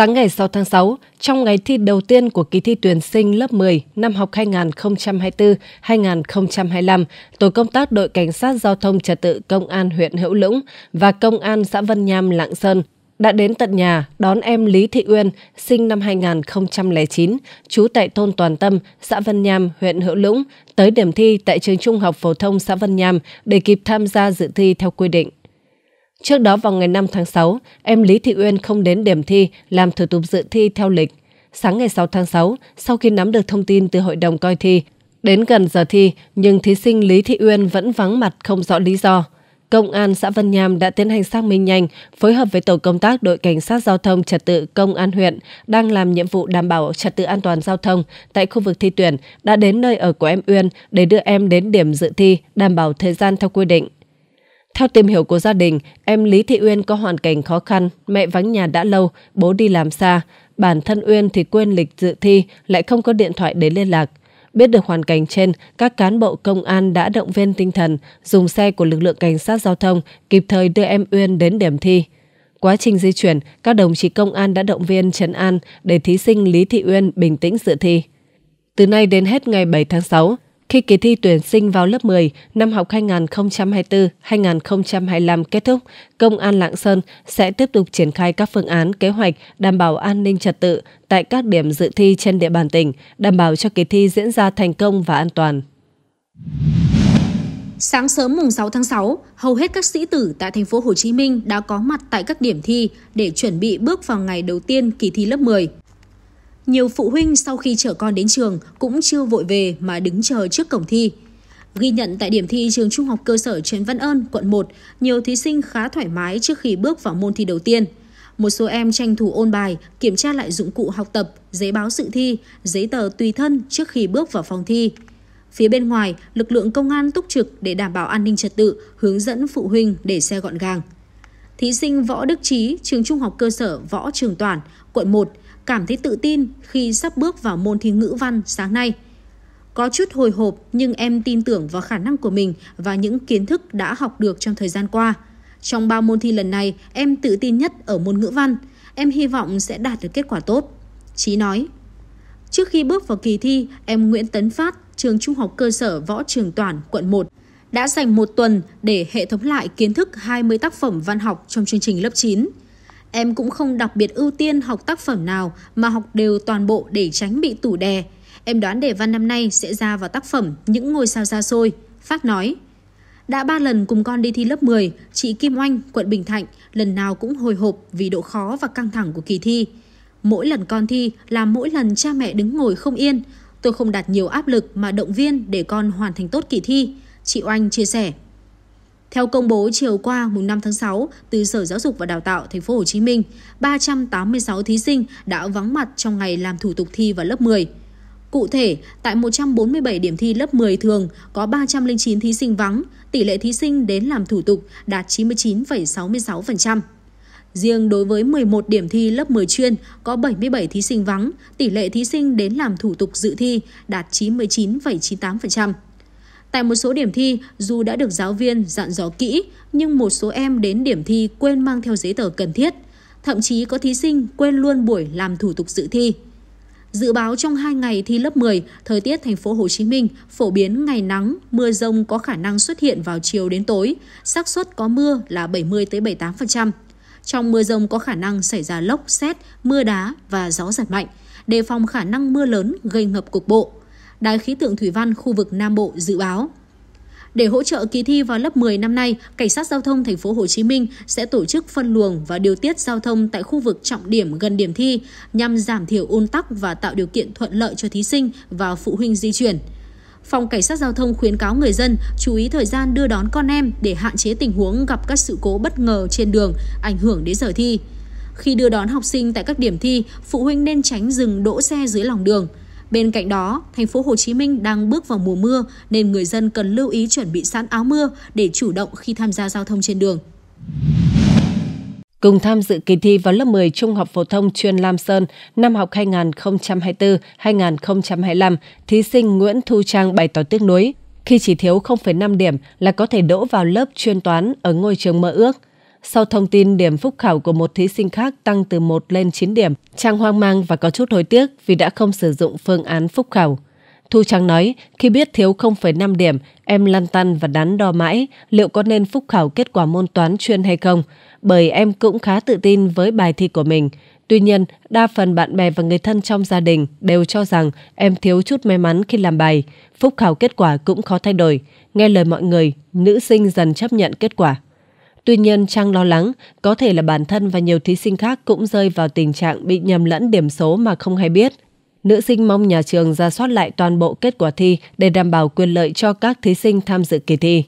Sáng ngày 6 tháng 6, trong ngày thi đầu tiên của kỳ thi tuyển sinh lớp 10 năm học 2024-2025, Tổ công tác đội Cảnh sát Giao thông Trật tự Công an huyện Hữu Lũng và Công an xã Vân Nham Lạng Sơn đã đến tận nhà đón em Lý Thị Uyên, sinh năm 2009, trú tại thôn Toàn Tâm, xã Vân Nham, huyện Hữu Lũng, tới điểm thi tại trường Trung học Phổ thông xã Vân Nham để kịp tham gia dự thi theo quy định. Trước đó vào ngày 5 tháng 6, em Lý Thị Uyên không đến điểm thi làm thủ tục dự thi theo lịch. Sáng ngày 6 tháng 6, sau khi nắm được thông tin từ hội đồng coi thi, đến gần giờ thi nhưng thí sinh Lý Thị Uyên vẫn vắng mặt không rõ lý do. Công an xã Vân Nham đã tiến hành xác minh nhanh, phối hợp với tổ công tác đội cảnh sát giao thông trật tự công an huyện đang làm nhiệm vụ đảm bảo trật tự an toàn giao thông tại khu vực thi tuyển đã đến nơi ở của em Uyên để đưa em đến điểm dự thi đảm bảo thời gian theo quy định. Theo tìm hiểu của gia đình, em Lý Thị Uyên có hoàn cảnh khó khăn, mẹ vắng nhà đã lâu, bố đi làm xa. Bản thân Uyên thì quên lịch dự thi, lại không có điện thoại để liên lạc. Biết được hoàn cảnh trên, các cán bộ công an đã động viên tinh thần, dùng xe của lực lượng cảnh sát giao thông kịp thời đưa em Uyên đến điểm thi. Quá trình di chuyển, các đồng chí công an đã động viên trấn an để thí sinh Lý Thị Uyên bình tĩnh dự thi. Từ nay đến hết ngày 7 tháng 6, khi kỳ thi tuyển sinh vào lớp 10 năm học 2024-2025 kết thúc, Công an Lạng Sơn sẽ tiếp tục triển khai các phương án kế hoạch đảm bảo an ninh trật tự tại các điểm dự thi trên địa bàn tỉnh, đảm bảo cho kỳ thi diễn ra thành công và an toàn. Sáng sớm mùng 6 tháng 6, hầu hết các sĩ tử tại thành phố Hồ Chí Minh đã có mặt tại các điểm thi để chuẩn bị bước vào ngày đầu tiên kỳ thi lớp 10. Nhiều phụ huynh sau khi chở con đến trường cũng chưa vội về mà đứng chờ trước cổng thi. Ghi nhận tại điểm thi trường Trung học cơ sở Trần Văn Ơn, quận 1, nhiều thí sinh khá thoải mái trước khi bước vào môn thi đầu tiên. Một số em tranh thủ ôn bài, kiểm tra lại dụng cụ học tập, giấy báo sự thi, giấy tờ tùy thân trước khi bước vào phòng thi. Phía bên ngoài, lực lượng công an túc trực để đảm bảo an ninh trật tự, hướng dẫn phụ huynh để xe gọn gàng. Thí sinh Võ Đức Trí, trường Trung học cơ sở Võ Trường Toản, quận 1, cảm thấy tự tin khi sắp bước vào môn thi ngữ văn sáng nay. Có chút hồi hộp nhưng em tin tưởng vào khả năng của mình và những kiến thức đã học được trong thời gian qua. Trong 3 môn thi lần này, em tự tin nhất ở môn ngữ văn. Em hy vọng sẽ đạt được kết quả tốt. Chí nói, trước khi bước vào kỳ thi, em Nguyễn Tấn Phát, trường Trung học cơ sở Võ Trường Toản, quận 1, đã dành một tuần để hệ thống lại kiến thức 20 tác phẩm văn học trong chương trình lớp 9. Em cũng không đặc biệt ưu tiên học tác phẩm nào mà học đều toàn bộ để tránh bị tủ đè. Em đoán đề văn năm nay sẽ ra vào tác phẩm Những ngôi sao xa xôi. Phát nói, đã ba lần cùng con đi thi lớp 10, chị Kim Oanh, quận Bình Thạnh, lần nào cũng hồi hộp vì độ khó và căng thẳng của kỳ thi. Mỗi lần con thi là mỗi lần cha mẹ đứng ngồi không yên. Tôi không đặt nhiều áp lực mà động viên để con hoàn thành tốt kỳ thi. Chị Oanh chia sẻ. Theo công bố chiều qua mùng 5 tháng 6 từ Sở Giáo dục và Đào tạo Thành phố Hồ Chí Minh, 386 thí sinh đã vắng mặt trong ngày làm thủ tục thi vào lớp 10. Cụ thể, tại 147 điểm thi lớp 10 thường có 309 thí sinh vắng, tỷ lệ thí sinh đến làm thủ tục đạt 99,66%. Riêng đối với 11 điểm thi lớp 10 chuyên có 77 thí sinh vắng, tỷ lệ thí sinh đến làm thủ tục dự thi đạt 99,98%. Tại một số điểm thi, dù đã được giáo viên dặn dò kỹ, nhưng một số em đến điểm thi quên mang theo giấy tờ cần thiết. Thậm chí có thí sinh quên luôn buổi làm thủ tục dự thi. Dự báo trong 2 ngày thi lớp 10, thời tiết thành phố Hồ Chí Minh phổ biến ngày nắng, mưa rông có khả năng xuất hiện vào chiều đến tối, xác suất có mưa là 70 tới 78%. Trong mưa rông có khả năng xảy ra lốc, xét, mưa đá và gió giật mạnh, đề phòng khả năng mưa lớn gây ngập cục bộ. Đài khí tượng thủy văn khu vực Nam Bộ dự báo. Để hỗ trợ kỳ thi vào lớp 10 năm nay, Cảnh sát giao thông thành phố Hồ Chí Minh sẽ tổ chức phân luồng và điều tiết giao thông tại khu vực trọng điểm gần điểm thi nhằm giảm thiểu ùn tắc và tạo điều kiện thuận lợi cho thí sinh và phụ huynh di chuyển. Phòng Cảnh sát Giao thông khuyến cáo người dân chú ý thời gian đưa đón con em để hạn chế tình huống gặp các sự cố bất ngờ trên đường, ảnh hưởng đến giờ thi. Khi đưa đón học sinh tại các điểm thi, phụ huynh nên tránh dừng đỗ xe dưới lòng đường – Bên cạnh đó, thành phố Hồ Chí Minh đang bước vào mùa mưa nên người dân cần lưu ý chuẩn bị sẵn áo mưa để chủ động khi tham gia giao thông trên đường. Cùng tham dự kỳ thi vào lớp 10 Trung học phổ thông chuyên Lam Sơn năm học 2024-2025, thí sinh Nguyễn Thu Trang bày tỏ tiếc nuối khi chỉ thiếu 0,5 điểm là có thể đỗ vào lớp chuyên toán ở ngôi trường mơ ước. Sau thông tin điểm phúc khảo của một thí sinh khác tăng từ 1 lên 9 điểm, Trang hoang mang và có chút hối tiếc vì đã không sử dụng phương án phúc khảo. Thu Trang nói, khi biết thiếu 0,5 điểm, em lăn tăn và đắn đo mãi liệu có nên phúc khảo kết quả môn toán chuyên hay không, bởi em cũng khá tự tin với bài thi của mình. Tuy nhiên, đa phần bạn bè và người thân trong gia đình đều cho rằng em thiếu chút may mắn khi làm bài. Phúc khảo kết quả cũng khó thay đổi. Nghe lời mọi người, nữ sinh dần chấp nhận kết quả. Tuy nhiên, Trang lo lắng, có thể là bản thân và nhiều thí sinh khác cũng rơi vào tình trạng bị nhầm lẫn điểm số mà không hay biết. Nữ sinh mong nhà trường ra soát lại toàn bộ kết quả thi để đảm bảo quyền lợi cho các thí sinh tham dự kỳ thi.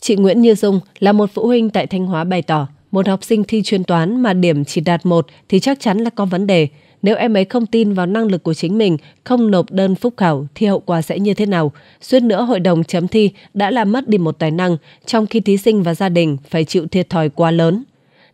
Chị Nguyễn Như Dung là một phụ huynh tại Thanh Hóa bày tỏ, một học sinh thi chuyên toán mà điểm chỉ đạt một thì chắc chắn là có vấn đề – nếu em ấy không tin vào năng lực của chính mình, không nộp đơn phúc khảo thì hậu quả sẽ như thế nào? Suýt nữa hội đồng chấm thi đã làm mất đi một tài năng, trong khi thí sinh và gia đình phải chịu thiệt thòi quá lớn.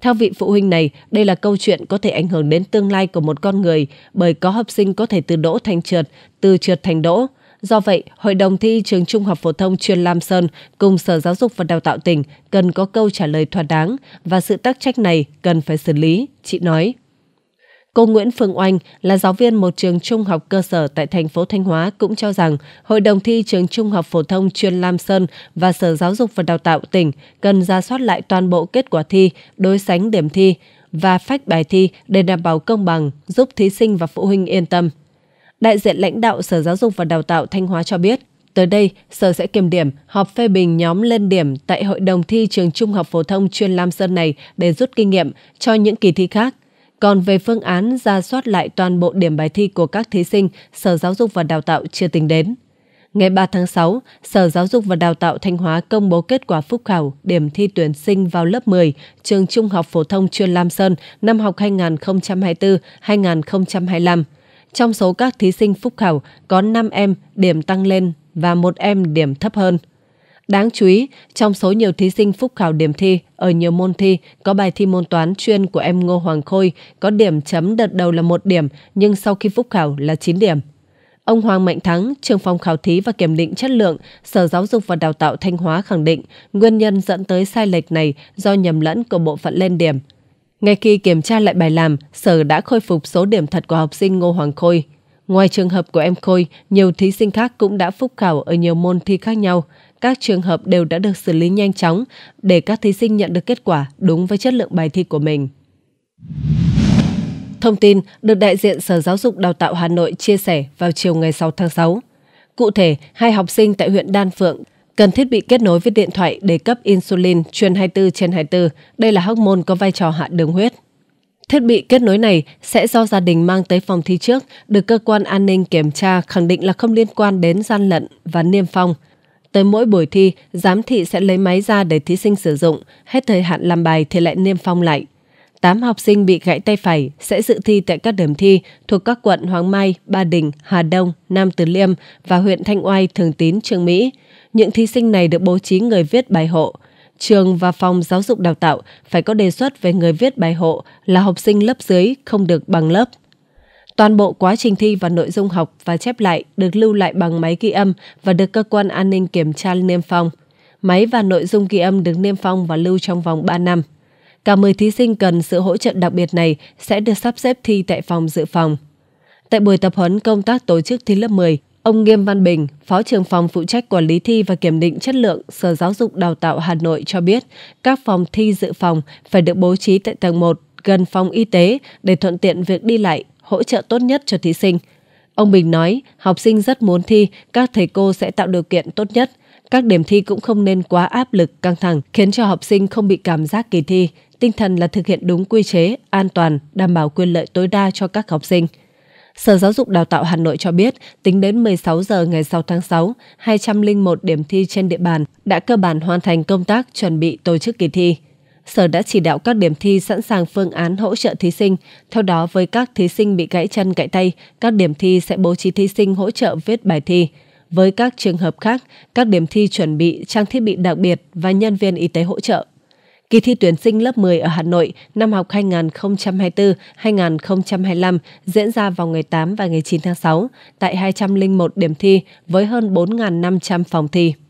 Theo vị phụ huynh này, đây là câu chuyện có thể ảnh hưởng đến tương lai của một con người bởi có học sinh có thể từ đỗ thành trượt, từ trượt thành đỗ. Do vậy, Hội đồng thi trường Trung học phổ thông chuyên Lam Sơn cùng Sở Giáo dục và Đào tạo tỉnh cần có câu trả lời thỏa đáng và sự tác trách này cần phải xử lý, chị nói. Cô Nguyễn Phương Oanh là giáo viên một trường trung học cơ sở tại thành phố Thanh Hóa cũng cho rằng Hội đồng thi trường trung học phổ thông chuyên Lam Sơn và Sở Giáo dục và Đào tạo tỉnh cần ra soát lại toàn bộ kết quả thi, đối sánh điểm thi và phách bài thi để đảm bảo công bằng, giúp thí sinh và phụ huynh yên tâm. Đại diện lãnh đạo Sở Giáo dục và Đào tạo Thanh Hóa cho biết, Tới đây, Sở sẽ kiểm điểm, họp phê bình nhóm lên điểm tại hội đồng thi trường trung học phổ thông chuyên Lam Sơn này để rút kinh nghiệm cho những kỳ thi khác còn về phương án ra soát lại toàn bộ điểm bài thi của các thí sinh, Sở Giáo dục và Đào tạo chưa tính đến. Ngày 3 tháng 6, Sở Giáo dục và Đào tạo Thanh Hóa công bố kết quả phúc khảo điểm thi tuyển sinh vào lớp 10 trường Trung học phổ thông chuyên Lam Sơn năm học 2024-2025. Trong số các thí sinh phúc khảo, có 5 em điểm tăng lên và một em điểm thấp hơn. Đáng chú ý, trong số nhiều thí sinh phúc khảo điểm thi, ở nhiều môn thi, có bài thi môn toán chuyên của em Ngô Hoàng Khôi có điểm chấm đợt đầu là một điểm, nhưng sau khi phúc khảo là 9 điểm. Ông Hoàng Mạnh Thắng, trường phòng khảo thí và kiểm định chất lượng, Sở Giáo dục và Đào tạo Thanh Hóa khẳng định nguyên nhân dẫn tới sai lệch này do nhầm lẫn của bộ phận lên điểm. Ngay khi kiểm tra lại bài làm, Sở đã khôi phục số điểm thật của học sinh Ngô Hoàng Khôi. Ngoài trường hợp của em Khôi, nhiều thí sinh khác cũng đã phúc khảo ở nhiều môn thi khác nhau các trường hợp đều đã được xử lý nhanh chóng để các thí sinh nhận được kết quả đúng với chất lượng bài thi của mình. Thông tin được đại diện Sở Giáo dục Đào tạo Hà Nội chia sẻ vào chiều ngày 6 tháng 6. Cụ thể, hai học sinh tại huyện Đan Phượng cần thiết bị kết nối với điện thoại để cấp insulin chuyên 24 trên 24. Đây là hormone có vai trò hạ đường huyết. Thiết bị kết nối này sẽ do gia đình mang tới phòng thi trước, được cơ quan an ninh kiểm tra khẳng định là không liên quan đến gian lận và niêm phong, Tới mỗi buổi thi, giám thị sẽ lấy máy ra để thí sinh sử dụng, hết thời hạn làm bài thì lại niêm phong lại. 8 học sinh bị gãy tay phải sẽ dự thi tại các điểm thi thuộc các quận Hoàng Mai, Ba Đình, Hà Đông, Nam Từ Liêm và huyện Thanh Oai, Thường Tín, Trương Mỹ. Những thí sinh này được bố trí người viết bài hộ. Trường và phòng giáo dục đào tạo phải có đề xuất về người viết bài hộ là học sinh lớp dưới không được bằng lớp. Toàn bộ quá trình thi và nội dung học và chép lại được lưu lại bằng máy ghi âm và được cơ quan an ninh kiểm tra niêm phong. Máy và nội dung ghi âm được niêm phong và lưu trong vòng 3 năm. Cả 10 thí sinh cần sự hỗ trợ đặc biệt này sẽ được sắp xếp thi tại phòng dự phòng. Tại buổi tập huấn công tác tổ chức thi lớp 10, ông Nghiêm Văn Bình, Phó trưởng phòng phụ trách quản lý thi và kiểm định chất lượng Sở Giáo dục Đào tạo Hà Nội cho biết, các phòng thi dự phòng phải được bố trí tại tầng 1 gần phòng y tế để thuận tiện việc đi lại hỗ trợ tốt nhất cho thí sinh. Ông Bình nói, học sinh rất muốn thi, các thầy cô sẽ tạo điều kiện tốt nhất. Các điểm thi cũng không nên quá áp lực, căng thẳng, khiến cho học sinh không bị cảm giác kỳ thi. Tinh thần là thực hiện đúng quy chế, an toàn, đảm bảo quyền lợi tối đa cho các học sinh. Sở Giáo dục Đào tạo Hà Nội cho biết, tính đến 16 giờ ngày 6 tháng 6, 201 điểm thi trên địa bàn đã cơ bản hoàn thành công tác chuẩn bị tổ chức kỳ thi. Sở đã chỉ đạo các điểm thi sẵn sàng phương án hỗ trợ thí sinh. Theo đó, với các thí sinh bị gãy chân gãy tay, các điểm thi sẽ bố trí thí sinh hỗ trợ viết bài thi. Với các trường hợp khác, các điểm thi chuẩn bị trang thiết bị đặc biệt và nhân viên y tế hỗ trợ. Kỳ thi tuyển sinh lớp 10 ở Hà Nội năm học 2024-2025 diễn ra vào ngày 8 và ngày 9 tháng 6 tại 201 điểm thi với hơn 4.500 phòng thi.